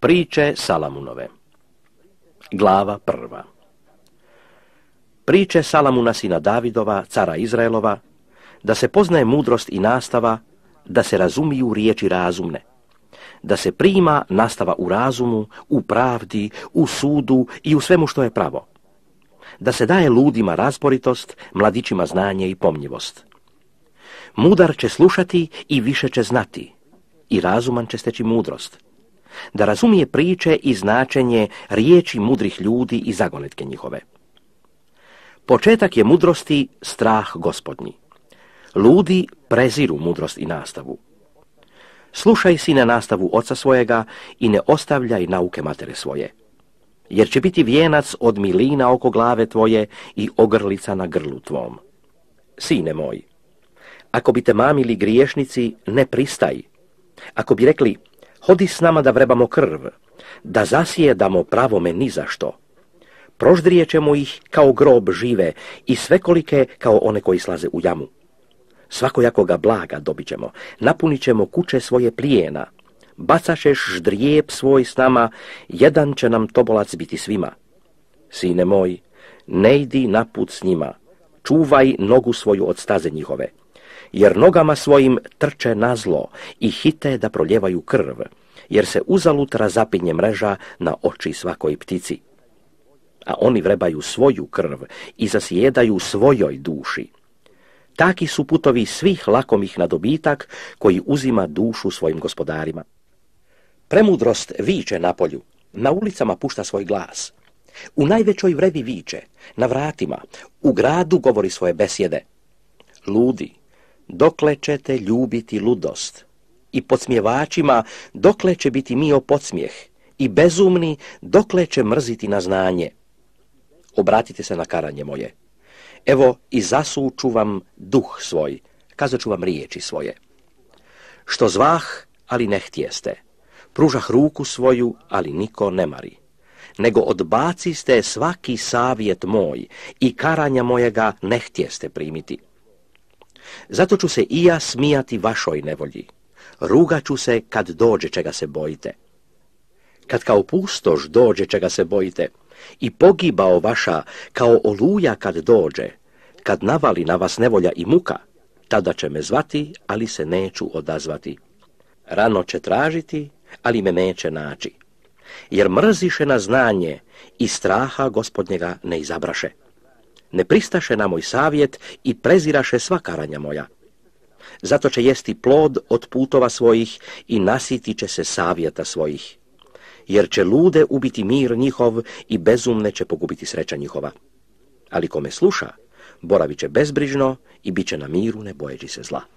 Priče Salamunove Glava prva Priče Salamuna sina Davidova, cara Izraelova, da se poznaje mudrost i nastava, da se razumiju riječi razumne, da se prima nastava u razumu, u pravdi, u sudu i u svemu što je pravo, da se daje ludima razboritost, mladićima znanje i pomnjivost. Mudar će slušati i više će znati, i razuman će steći mudrost, da razumije priče i značenje riječi mudrih ljudi i zagonetke njihove. Početak je mudrosti strah gospodnji. Ludi preziru mudrost i nastavu. Slušaj si na nastavu oca svojega i ne ostavljaj nauke matere svoje. Jer će biti vijenac od milina oko glave tvoje i ogrlica na grlu tvom. Sine moj, ako bi te mamili griješnici, ne pristaj. Ako bi rekli, hodi s nama da vrebamo krv, da zasjedamo pravome ni za što. ih kao grob žive i svekolike kao one koji slaze u jamu. Svakojakoga blaga dobit ćemo, napunit ćemo kuće svoje plijena, bacašeš ždrijep svoj s nama, jedan će nam tobolac biti svima. Sine moj, ne idi na put s njima, čuvaj nogu svoju od staze njihove, jer nogama svojim trče na zlo i hite da proljevaju krv, jer se uzalut razapinje mreža na oči svakoj ptici. A oni vrebaju svoju krv i zasjedaju svojoj duši. Taki su putovi svih lakomih na dobitak koji uzima dušu svojim gospodarima. Premudrost viče na polju, na ulicama pušta svoj glas, u najvećoj vrevi viče, na vratima, u gradu govori svoje besjede. Ludi, dokle ćete ljubiti ludost? I podsmjevačima, dokle će biti mio podsmijeh? I bezumni, dokle će mrziti na znanje? Obratite se na karanje moje. Evo i zasuču vam duh svoj, kazat ću vam riječi svoje. Što zvah, ali ne htjeste. Pružah ruku svoju, ali niko ne mari nego odbaciste svaki savjet moj i karanja mojega ne htjeste primiti. Zato ću se i ja smijati vašoj nevolji, rugaću se kad dođe čega se bojite. Kad kao pustoš dođe čega se bojite i pogibao vaša kao oluja kad dođe, kad navali na vas nevolja i muka, tada će me zvati, ali se neću odazvati. Rano će tražiti, ali me neće naći jer mrziše na znanje i straha gospodnjega ne izabraše. Ne pristaše na moj savjet i preziraše sva karanja moja. Zato će jesti plod od putova svojih i nasiti će se savjeta svojih. Jer će lude ubiti mir njihov i bezumne će pogubiti sreća njihova. Ali kome sluša, boravit će bezbrižno i bit će na miru ne bojeći se zla.